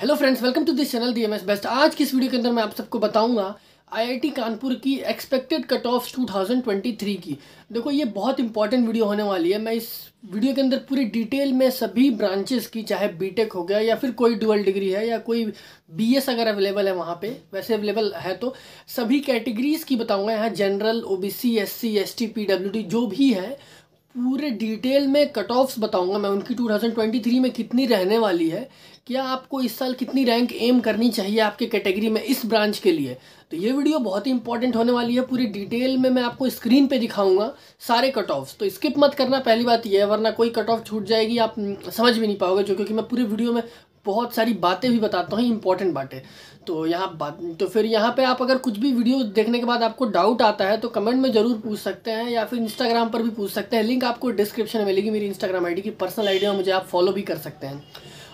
hello friends welcome to this channel D M S best आज की इस video के अंदर मैं आप सबको बताऊंगा आईआईटी कानपुर की एक्सपेक्टेड कट ऑफ 2023 की देखो ये बहुत इंपॉर्टेंट वीडियो होने वाली है मैं इस वीडियो के अंदर पूरी डिटेल में सभी ब्रांचेस की चाहे बीटेक हो गया या फिर कोई डुअल डिग्री है या कोई बीएस अगर अवेलेबल है वहाँ पे वैसे अवेलेबल है तो सभी कैटेगरीज की बताऊँगा यहाँ general O B ST PWD जो भी है पूरे डिटेल में कट ऑफ्स बताऊंगा मैं उनकी 2023 में कितनी रहने वाली है क्या आपको इस साल कितनी रैंक एम करनी चाहिए आपके कैटेगरी में इस ब्रांच के लिए तो ये वीडियो बहुत ही इंपॉर्टेंट होने वाली है पूरी डिटेल में मैं आपको स्क्रीन पे दिखाऊंगा सारे कट ऑफ्स तो स्किप मत करना पहली बात यह है वरना कोई कट ऑफ छूट जाएगी आप हम्म, समझ भी नहीं पाओगे जो क्योंकि मैं पूरे वीडियो में बहुत सारी बातें भी बताता हूँ इंपॉर्टेंट बातें तो यहाँ बात तो फिर यहाँ पे आप अगर कुछ भी वीडियो देखने के बाद आपको डाउट आता है तो कमेंट में ज़रूर पूछ सकते हैं या फिर इंस्टाग्राम पर भी पूछ सकते हैं लिंक आपको डिस्क्रिप्शन में मिलेगी मेरी इंस्टाग्राम आईडी की पर्सनल आईडी में मुझे आप फॉलो भी कर सकते हैं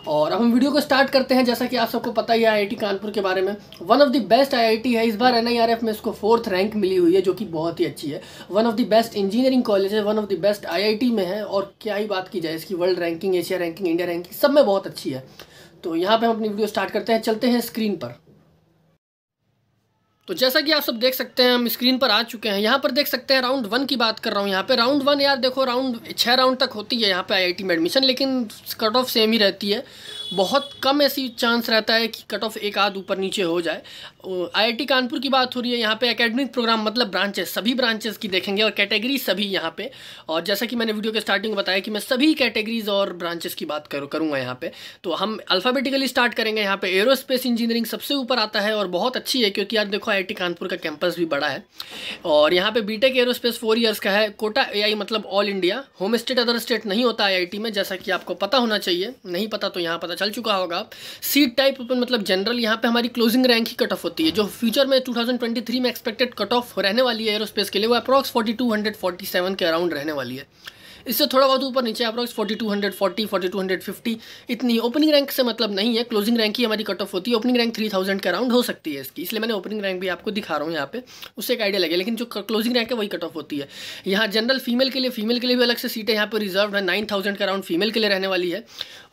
और अब हम वीडियो को स्टार्ट करते हैं जैसा कि आप सबको पता ही है आई कानपुर के बारे में वन ऑफ द बेस्ट आई है इस बार एन में इसको फोर्थ रैंक मिली हुई है जो कि बहुत ही अच्छी है one of the best engineering college है वन ऑफ द बेस्ट आई में है और क्या ही बात की जाए इसकी world ranking Asia ranking India ranking सब में बहुत अच्छी है तो यहाँ पे हम अपनी वीडियो स्टार्ट करते हैं चलते हैं स्क्रीन पर तो जैसा कि आप सब देख सकते हैं हम स्क्रीन पर आ चुके हैं यहाँ पर देख सकते हैं राउंड वन की बात कर रहा हूँ यहाँ पे राउंड वन यार देखो राउंड छः राउंड तक होती है यहाँ पे आईआईटी में एडमिशन लेकिन कट ऑफ सेम ही रहती है बहुत कम ऐसी चांस रहता है कि कट ऑफ एक आध ऊपर नीचे हो जाए आईआईटी कानपुर की बात हो रही है यहाँ पे एकेडमिक प्रोग्राम मतलब ब्रांचेस सभी ब्रांचेस की देखेंगे और कैटेगरी सभी यहाँ पे और जैसा कि मैंने वीडियो के स्टार्टिंग में बताया कि मैं सभी कैटेगरीज और ब्रांचेस की बात करूँ करूँगा यहाँ पर तो हम अल्फ़ाबेटिकली स्टार्ट करेंगे यहाँ पर एरोस्पेस इंजीनियरिंग सबसे ऊपर आता है और बहुत अच्छी है क्योंकि यार देखो आई कानपुर का कैंपस भी बड़ा है और यहाँ पर B tech aerospace four years का है कोटा ए मतलब all India home state other state नहीं होता आई में जैसा कि आपको पता होना चाहिए नहीं पता तो यहाँ पता चल चुका होगा सीट टाइप ओपन मतलब जनरल यहाँ पे हमारी क्लोजिंग रैंक ही कट ऑफ होती है जो फ्यूचर में 2023 में एक्सपेक्टेड कट ऑफ रहने वाली है एरोस्पेस के लिए वो अप्रॉक्स 4247 के अराउंड रहने वाली है इससे थोड़ा बहुत ऊपर नीचे approx forty two hundred forty forty two hundred fifty इतनी ओपनिंग रैंक से मतलब नहीं है क्लोजिंग रैंक ही हमारी कट ऑफ होती है ओपनिंग रैंक थ्री थाउजेंड के अराउंड हो सकती है इसकी इसलिए मैंने ओपनिंग रैंक भी आपको दिखा रहा हूँ यहाँ पे उससे एक आइडिया लगे लेकिन जो क्लोजिंग रैंक है वही कट ऑफ होती है यहाँ जनरल फीमेल के लिए फीमेल के लिए भी अलग से सीटें यहाँ पर रिजर्व है नाइन थाउजेंड के अराउंड फीमेल के लिए रहने वाली है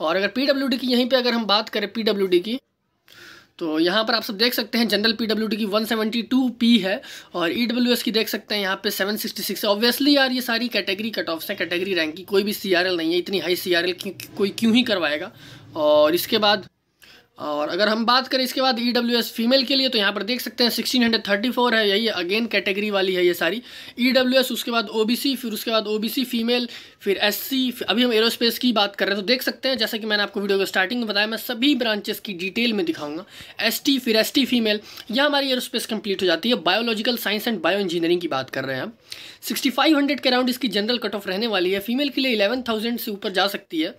और अगर पी की यहीं पर अगर हम बात करें पी की तो यहाँ पर आप सब देख सकते हैं जनरल पी की 172 पी है और ई e की देख सकते हैं यहाँ पे 766 है ऑब्वियसली यार ये सारी कैटेगरी कट ऑफ्स हैं कैटेगरी रैंक की कोई भी सी नहीं है इतनी हाई सी एल कोई क्यों ही करवाएगा और इसके बाद और अगर हम बात करें इसके बाद ई e फीमेल के लिए तो यहाँ पर देख सकते हैं 1634 है यही अगेन कैटेगरी वाली है ये सारी ई e उसके बाद ओ फिर उसके बाद ओ फीमेल फिर एस अभी हम एरोस्पेस की बात कर रहे हैं तो देख सकते हैं जैसा कि मैंने आपको वीडियो को स्टार्टिंग में बताया मैं सभी ब्रांचेस की डिटेल में दिखाऊंगा एस फिर एस फीमेल यह हमारी एरोस्पेस कंप्लीट हो जाती है biological science and bio engineering की बात कर रहे हैं हम सिक्सटी के अराउंड इसकी जनरल कट ऑफ रहने वाली है फीमेल के लिए इलेवन से ऊपर जा सकती है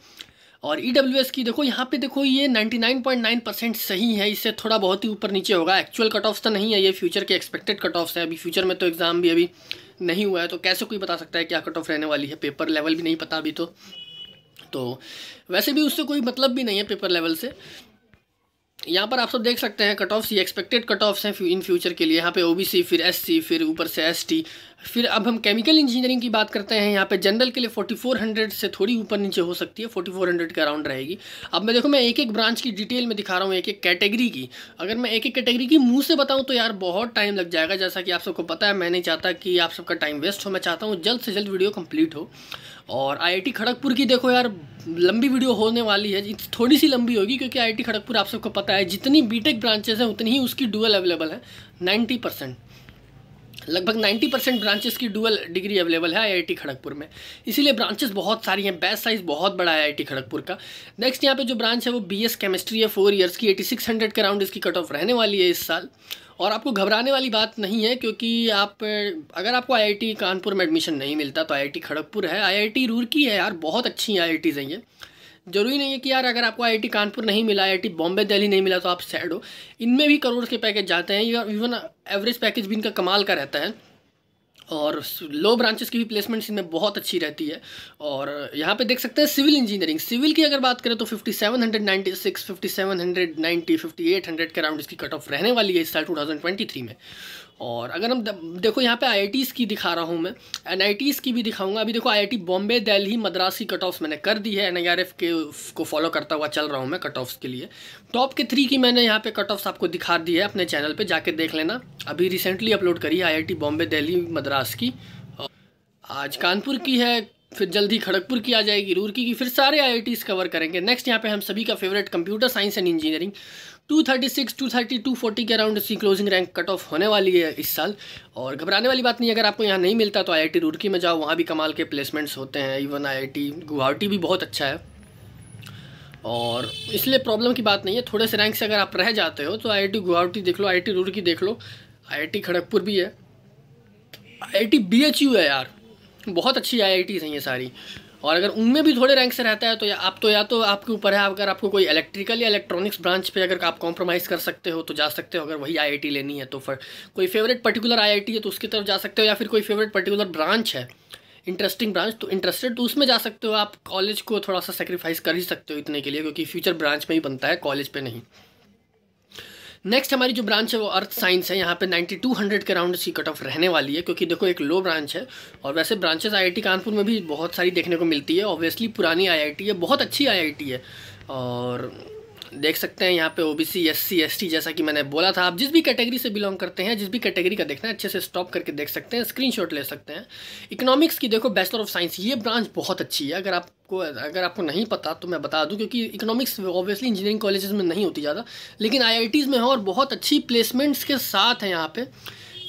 और ई e की देखो यहाँ पे देखो ये 99.9 परसेंट सही है इससे थोड़ा बहुत ही ऊपर नीचे होगा एक्चुअल कट ऑफ्स तो नहीं है ये फ्यूचर के एक्सपेक्टेड कट ऑफ्स हैं अभी फ्यूचर में तो एग्ज़ाम भी अभी नहीं हुआ है तो कैसे कोई बता सकता है क्या कट ऑफ रहने वाली है पेपर लेवल भी नहीं पता अभी तो तो वैसे भी उससे कोई मतलब भी नहीं है पेपर लेवल से यहाँ पर आप सब देख सकते हैं कट ऑफ्स ये एक्सपेक्टेड कट ऑफ्स हैं इन फ्यूचर के लिए यहाँ पे ओबीसी फिर एससी फिर ऊपर से एसटी फिर अब हम केमिकल इंजीनियरिंग की बात करते हैं यहाँ पे जनरल के लिए 4400 से थोड़ी ऊपर नीचे हो सकती है 4400 के अराउंड रहेगी अब मैं देखो मैं एक एक ब्रांच की डिटेल में दिखा रहा हूँ एक एक कैटेगरी की अगर मैं एक एक कैटेगरी की मुंह से बताऊँ तो यार बहुत टाइम लग जाएगा जैसा कि आप सबको पता है मैं नहीं चाहता कि आप सबका टाइम वेस्ट हो मैं चाहता हूँ जल्द से जल्द वीडियो कम्प्लीट हो और आई खड़गपुर की देखो यार लंबी वीडियो होने वाली है थोड़ी सी लंबी होगी क्योंकि आई खड़गपुर आप सबको पता है जितनी बी ब्रांचेस हैं उतनी ही उसकी डुअल अवेलेबल है नाइन्टी परसेंट लगभग 90 परसेंट ब्रांचेस की डुअल डिग्री अवेलेबल है आईआईटी खड़गपुर में इसीलिए ब्रांचेस बहुत सारी हैं बेस्ट साइज बहुत बड़ा है आईआईटी खड़गपुर का नेक्स्ट यहाँ पे जो ब्रांच है वो बीएस केमिस्ट्री है फोर ईयर्स की 8600 के राउंड इसकी कट ऑफ रहने वाली है इस साल और आपको घबराने वाली बात नहीं है क्योंकि आप अगर आपको आई कानपुर में एडमिशन नहीं मिलता तो आई खड़गपुर है आई रूड़की है यार बहुत अच्छी आई टीज हैं ये जरूरी नहीं है कि यार अगर आपको आई कानपुर नहीं मिला आई बॉम्बे दिल्ली नहीं मिला तो आप सैड हो इनमें भी करोड़ के पैकेज जाते हैं या इवन एवरेज पैकेज भी इनका कमाल का रहता है और लो ब्रांचेस की भी प्लेसमेंट्स इनमें बहुत अच्छी रहती है और यहाँ पे देख सकते हैं सिविल इंजीनियरिंग सिविल की अगर बात करें तो 5796, 5790, 5800 के अराउंड इसकी कट ऑफ रहने वाली है इस साल 2023 में और अगर हम देखो यहाँ पे आई की दिखा रहा हूँ मैं एन की भी दिखाऊंगा अभी देखो आई बॉम्बे दिल्ली मद्रास की कट ऑफ मैंने कर दी है एन के को फॉलो करता हुआ चल रहा हूँ मैं कट ऑफ्स के लिए टॉप के थ्री की मैंने यहाँ पे कट ऑफ्स आपको दिखा दी है अपने चैनल पर जाके देख लेना अभी रिसेंटली अपलोड करी है आई बॉम्बे दिल्ली मद्रास मद्रास की आज कानपुर की है फिर जल्द ही खड़गपुर की आ जाएगी रूरकी की फिर सारे आई कवर करेंगे नेक्स्ट यहाँ पे हम सभी का favourite computer science and engineering 236, 230, 240 के अराउंड इसकी क्लोजिंग रैंक कट ऑफ होने वाली है इस साल और घबराने वाली बात नहीं अगर आपको यहाँ नहीं मिलता तो आई रुड़की में जाओ वहाँ भी कमाल के प्लेसमेंट्स होते हैं इवन आई गुवाहाटी भी बहुत अच्छा है और इसलिए प्रॉब्लम की बात नहीं है थोड़े से रैंक से अगर आप रह जाते हो तो आई गुवाहाटी देख लो आई रुड़की देख लो आई खड़गपुर भी है आई आई है यार बहुत अच्छी आई आई हैं ये सारी और अगर उनमें भी थोड़े रैंक से रहता है तो या आप तो या तो आपके ऊपर है अगर आपको कोई इलेक्ट्रिकल या इलेक्ट्रॉनिक्स ब्रांच पे अगर आप कॉम्प्रोमाइज़ कर सकते हो तो जा सकते हो अगर वही आईआईटी लेनी है तो फिर कोई फेवरेट पर्टिकुलर आईआईटी है तो उसकी तरफ जा सकते हो या फिर कोई फेवरेट पर्टिकुलर ब्रांच है इंटरेस्टिंग ब्रांच तो इंटरेस्टेड तो उसमें जा सकते हो आप कॉलेज को थोड़ा सा सेक्रीफाइस कर ही सकते हो इतने के लिए क्योंकि फ्यूचर ब्रांच में ही बनता है कॉलेज पर नहीं नेक्स्ट हमारी जो ब्रांच है वो अर्थ साइंस है यहाँ पे 9200 के राउंड सी कट ऑफ रहने वाली है क्योंकि देखो एक लो ब्रांच है और वैसे ब्रांचेस आईआईटी कानपुर में भी बहुत सारी देखने को मिलती है ऑब्वियसली पुरानी आईआईटी है बहुत अच्छी आईआईटी है और देख सकते हैं यहाँ पे ओबीसी एससी एसटी जैसा कि मैंने बोला था आप जिस भी कैटेगरी से बिलोंग करते हैं जिस भी कैटेगरी का देखना है अच्छे से स्टॉप करके देख सकते हैं स्क्रीनशॉट ले सकते हैं इकोनॉमिक्स की देखो बैचलर ऑफ साइंस ये ब्रांच बहुत अच्छी है अगर आपको अगर आपको नहीं पता तो मैं बता दूँ क्योंकि इकोनॉमिक्स ऑब्वियसली इंजीनियरिंग कॉलेजेस में नहीं होती ज़्यादा लेकिन आई में है और बहुत अच्छी प्लेसमेंट्स के साथ है यहाँ पर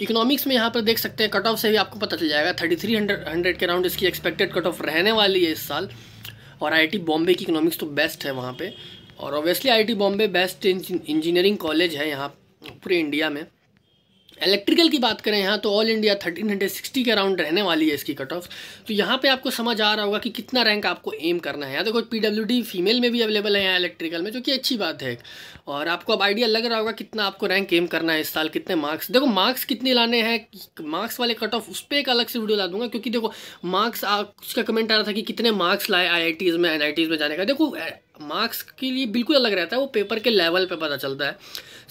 इकोनॉमिक्स में यहाँ पर देख सकते हैं कट ऑफ से भी आपको पता चल जाएगा थर्टी थ्री हंड्रेड हंड्रेड के अराउंड इसकी एक्सपेक्टेड कट ऑफ रहने वाली है इस साल और आई बॉम्बे की इकोनॉमिक्स तो बेस्ट है वहाँ पर और obviously IIT Bombay best engineering college है यहाँ पूरे इंडिया में इलेक्ट्रिकल की बात करें यहाँ तो all India thirteen hundred sixty के अराउंड रहने वाली है इसकी कट ऑफ तो यहाँ पे आपको समझ आ रहा होगा कि कितना रैंक आपको एम करना है यहाँ देखो पी डब्ल्यू डी फीमेल में भी अवेलेबल है यहाँ इलेक्ट्रिकल में जो कि अच्छी बात है और आपको अब आइडिया लग रहा होगा कितना आपको रैंक एम करना है इस साल कितने मार्क्स देखो मार्क्स कितने लाने हैं मार्क्स वाले कट ऑफ उस पर एक अलग से वीडियो ला दूंगा क्योंकि देखो मार्क्स उसका कमेंट आ रहा था कि कितने मार्क्स लाए आई में एन में जाने का देखो मार्क्स के लिए बिल्कुल अलग रहता है वो पेपर के लेवल पे पता चलता है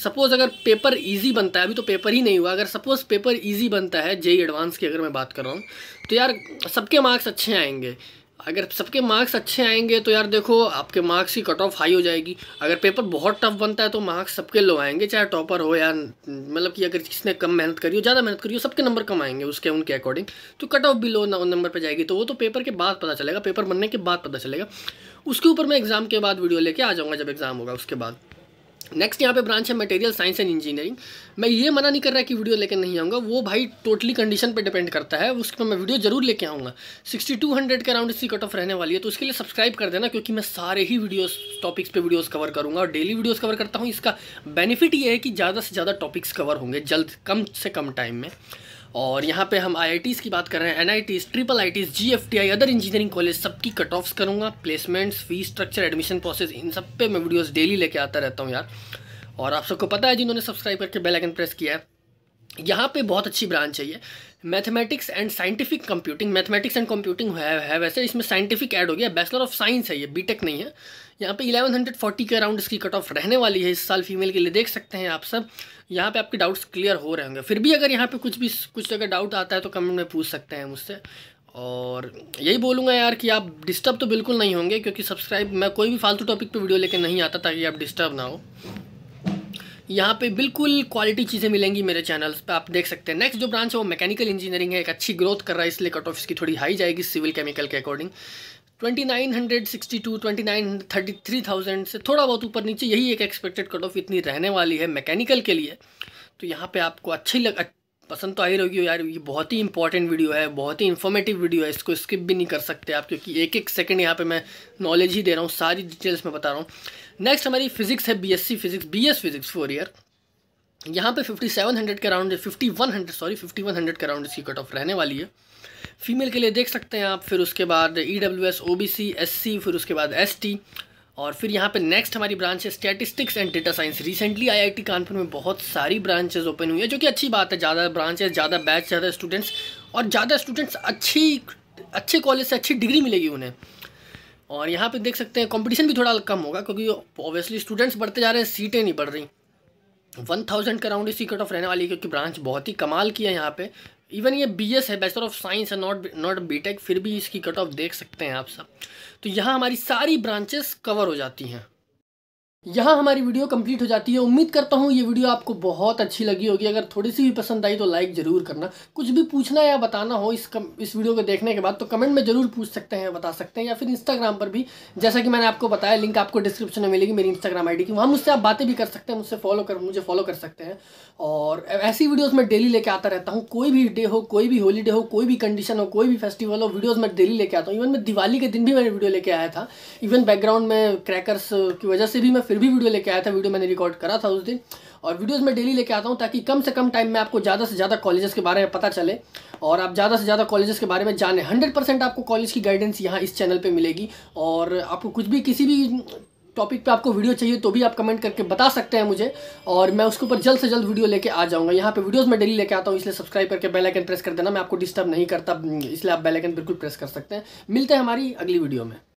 सपोज़ अगर पेपर इजी बनता है अभी तो पेपर ही नहीं हुआ अगर सपोज़ पेपर इजी बनता है जेई एडवांस की अगर मैं बात कर रहा हूँ तो यार सबके मार्क्स अच्छे आएंगे अगर सबके मार्क्स अच्छे आएंगे तो यार देखो आपके मार्क्स की कट ऑफ हाई हो जाएगी अगर पेपर बहुत टफ बनता है तो मार्क्स सबके लो आएंगे चाहे टॉपर हो या मतलब कि अगर किसने कम मेहनत करी हो ज़्यादा मेहनत करी हो सबके नंबर कम आएंगे उसके उनके अकॉर्डिंग तो कट ऑफ भी लो नंबर पर जाएगी तो वो तो पेपर के बाद पता चलेगा पेपर बनने के बाद पता चलेगा उसके ऊपर मैं एग्ज़ाम के बाद वीडियो लेके आ जाऊँगा जब एग्ज़ाम होगा उसके बाद नेक्स्ट यहाँ पे ब्रांच है मटेरियल साइंस एंड इंजीनियरिंग मैं ये मना नहीं कर रहा कि वीडियो लेकर नहीं आऊँगा वो भाई टोटली कंडीशन पे डिपेंड करता है उस पर मैं वीडियो जरूर लेके आऊँगा 6200 के अराउंड इसी कट ऑफ रहने वाली है तो उसके लिए सब्सक्राइब कर देना क्योंकि मैं सारे ही वीडियोस टॉपिक्स पे वीडियोज़ कवर करूँगा और डेली वीडियोज़ कवर करता हूँ इसका बेनिफिट ये है कि ज़्यादा से ज़्यादा टॉपिक्स कवर होंगे जल्द कम से कम टाइम में और यहाँ पे हम आई की बात कर रहे हैं N I Ts triple I Ts G F T I other engineering college सबकी कट ऑफ्स करूँगा placements fee structure admission process इन सब पे मैं वीडियोस डेली लेके आता रहता हूँ यार और आप सबको पता है जिन्होंने सब्सक्राइब करके बेल आइकन प्रेस किया है यहाँ पे बहुत अच्छी ब्रांच है ये mathematics and scientific computing mathematics and computing है, है वैसे इसमें साइंटिफिक ऐड हो गया बैचलर ऑफ साइंस है ये बीटेक नहीं है यहाँ पे 1140 के अराउंड इसकी कट ऑफ रहने वाली है इस साल फीमेल के लिए देख सकते हैं आप सब यहाँ पे आपके डाउट्स क्लियर हो रहे होंगे फिर भी अगर यहाँ पर कुछ भी कुछ अगर डाउट आता है तो कमेंट में पूछ सकते हैं मुझसे और यही बोलूँगा यार कि आप डिस्टर्ब तो बिल्कुल नहीं होंगे क्योंकि सब्सक्राइब मैं कोई भी फालतू टॉपिक पर वीडियो लेकर नहीं आता ताकि आप डिस्टर्ब ना हो यहाँ पे बिल्कुल क्वालिटी चीज़ें मिलेंगी मेरे चैनल्स पे आप देख सकते हैं नेक्स्ट जो ब्रांच है वो मैकेनिकल इंजीनियरिंग है एक अच्छी ग्रोथ कर रहा है इसलिए कट ऑफ इसकी थोड़ी हाई जाएगी सिविल केमिकल के अकॉर्डिंग 2962, थाउजेंड से थोड़ा बहुत ऊपर नीचे यही एक एक्सपेक्टेड कट ऑफ इतनी रहने वाली है मैकेनिकल के लिए तो यहाँ पर आपको अच्छी लग पसंद तो आई रही होगी यार ये बहुत ही इंपॉर्टेंट वीडियो है बहुत ही इन्फॉर्मेटिव वीडियो है इसको स्किप भी नहीं कर सकते आप क्योंकि एक एक सेकंड यहाँ पे मैं नॉलेज ही दे रहा हूँ सारी डिटेल्स में बता रहा हूँ नेक्स्ट हमारी फिजिक्स है BSc physics BS physics four year यहाँ पे 5700 के राउंड 5100 सॉरी 5100 के राउंड इसकी कट ऑफ रहने वाली है फीमेल के लिए देख सकते हैं आप फिर उसके बाद E W S O B C S C फिर उसके बाद एस टी और फिर यहाँ पे नेक्स्ट हमारी ब्रांच है statistics and data science recently IIT Kanpur में बहुत सारी ब्रांचेज ओपन हुई है जो कि अच्छी बात है ज़्यादा ब्रांचेज ज़्यादा बैच ज़्यादा स्टूडेंट्स और ज़्यादा स्टूडेंट्स अच्छी अच्छे कॉलेज से अच्छी डिग्री मिलेगी उन्हें और यहाँ पे देख सकते हैं कंपटीशन भी थोड़ा कम होगा क्योंकि ऑब्वियसली स्टूडेंट्स बढ़ते जा रहे हैं सीटें नहीं बढ़ रही वन थाउजेंड के राउंड इसकी कट ऑफ रहने वाली है क्योंकि ब्रांच बहुत ही कमाल की है यहाँ पे इवन ये बी एस है बैचलर ऑफ साइंस है नॉट नॉट बी टेक फिर भी इसकी कट ऑफ देख सकते हैं आप सब तो यहाँ हमारी सारी ब्रांचेस कवर हो जाती हैं यहाँ हमारी वीडियो कंप्लीट हो जाती है उम्मीद करता हूँ ये वीडियो आपको बहुत अच्छी लगी होगी अगर थोड़ी सी भी पसंद आई तो लाइक ज़रूर करना कुछ भी पूछना या बताना हो इस कम, इस वीडियो को देखने के बाद तो कमेंट में ज़रूर पूछ सकते हैं बता सकते हैं या फिर इंस्टाग्राम पर भी जैसा कि मैंने आपको बताया लिंक आपको डिस्क्रिप्शन में मिलेगी मेरी इंस्टाग्राम आई की वहाँ मुझसे आप बातें भी कर सकते हैं मुझसे फॉलो कर मुझे फॉलो कर सकते हैं और ऐसी वीडियोज़ मैं डेली लेके आता रहता हूँ कोई भी डे हो कोई भी होलीडे हो कोई भी कंडीशन हो कोई भी फेस्टिवल हो वीडियोज़ मैं डेली लेके आता हूँ इवन मैं दिवाली के दिन भी मैंने वीडियो लेके आया था इवन बैकग्राउंड में क्रैकर्स की वजह से भी मैं फिर भी वीडियो लेके आया था वीडियो मैंने रिकॉर्ड करा था उस दिन और वीडियोस मैं डेली लेके आता हूँ ताकि कम से कम टाइम में आपको ज़्यादा से ज़्यादा कॉलेजेस के बारे में पता चले और आप ज़्यादा से ज़्यादा कॉलेजेस के बारे में जाने हंड्रेड परसेंट आपको कॉलेज की गाइडेंस यहाँ इस चैनल पर मिलेगी और आपको कुछ भी किसी भी टॉपिक पे आपको वीडियो चाहिए तो भी आप कमेंट करके बता सकते हैं मुझे और मैं उसके ऊपर जल्द से जल्द वीडियो लेके आ जाऊंगा यहाँ पे वीडियोस मैं डेली लेके आता हूँ इसलिए सब्सक्राइब करके बेल आइकन प्रेस कर देना मैं आपको डिस्टर्ब नहीं करता इसलिए आप बेल आइकन बिल्कुल प्रेस कर सकते हैं मिलते हैं हमारी अगली वीडियो में